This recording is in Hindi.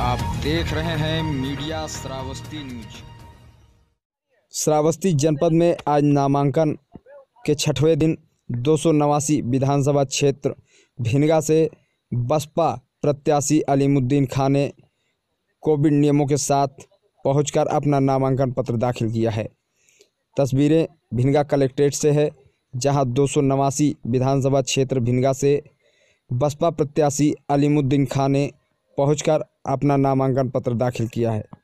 आप देख रहे हैं मीडिया श्रावस्ती न्यूज श्रावस्ती जनपद में आज नामांकन के छठवें दिन दो विधानसभा क्षेत्र भिनगा से बसपा प्रत्याशी अलीमुद्दीन खान ने कोविड नियमों के साथ पहुंचकर अपना नामांकन पत्र दाखिल किया है तस्वीरें भिनगा कलेक्ट्रेट से है जहां दो विधानसभा क्षेत्र भिनगा से बसपा प्रत्याशी अलीमुद्दीन खान ने पहुंचकर अपना नामांकन पत्र दाखिल किया है